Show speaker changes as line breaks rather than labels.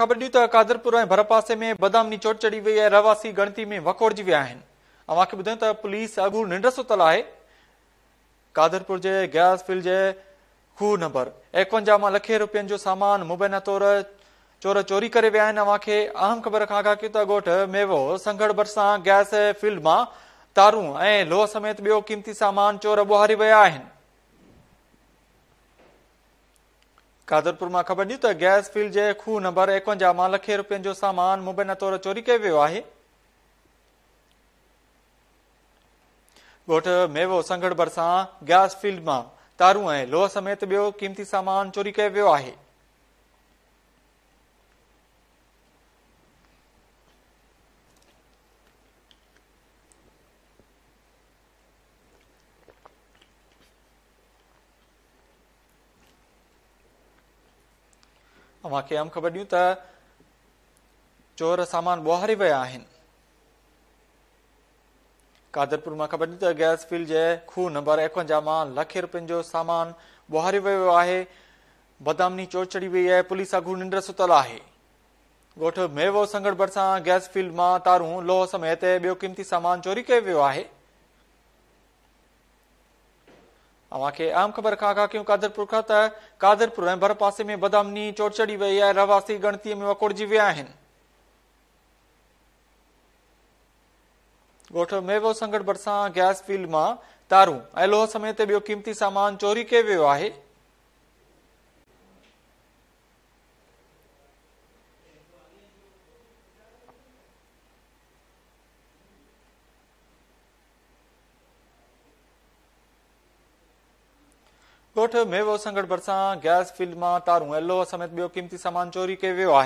ख़बर ॾियूं त कादरपुर ऐं भरपासे में बदामनी चोट चढ़ी वई ऐं रहवासी गणती में वकोड़जी विया आहिनि त पुलिस अॻु निंड सुतल आहे कादरपुर जे गैस फील्ड जे नंबर एकवंजाह मां लखे रुपियनि जो सामान मुबैना तोर चोर चोरी करे विया आहिनि अहम ख़बर खां मेवो संगड़ भर गैस फिल्ड मां तारूं ऐं लोह समेत क़ीमती सामान चोर ॿुहारी विया आहिनि कादरपुर मां ख़बर ॾियूं त गैस फील्ड जे खूह नंबर एकवंजाह मां लखे रुपियनि जो सामान मुबैन तौरु चोरी कयो वियो संगड़ सां गैस फील्ड मां तारूं ऐं लोह समेत ॿियो क़ीमती सामान चोरी कयो वियो आहे खे आम ख़बर ॾियूं त चोर सामान ॿुहारे विया आहिनि कादरपुर मां ख़बर ॾियूं त गैस फील जे खूह नंबर एकवंजाह मां लखे रुपियनि जो सामान ॿुहारे वियो आहे बदामनी चोर चढ़ी वई आहे पुलिस सां अघू निंड सुतल आहे ॻोठ मेवो संगड़ भरिसां गैस फील्ड मां तारूं लोह समय ते बियो कीमती सामान चोरी कयो वियो आहे अवांखे अहम ख़बर खां आगा कयूं कादरपुर खां त कादरपुर ऐं भर पासे में बदामनी चोर चढ़ी वई आहे रहवासी गणतीअ में वकोड़जी विया आहिनि ॻोठ मेवो भरिसां गैस फील्ड मां तारूं ऐं लोह समय ते ॿियो क़ीमती सामान चोरी कयो वियो आहे ॻोठु मेवो संगड भरिसां गैस फील्ड मां तारू एलो समेत ॿियो क़ीमती सामान चोरी कई वियो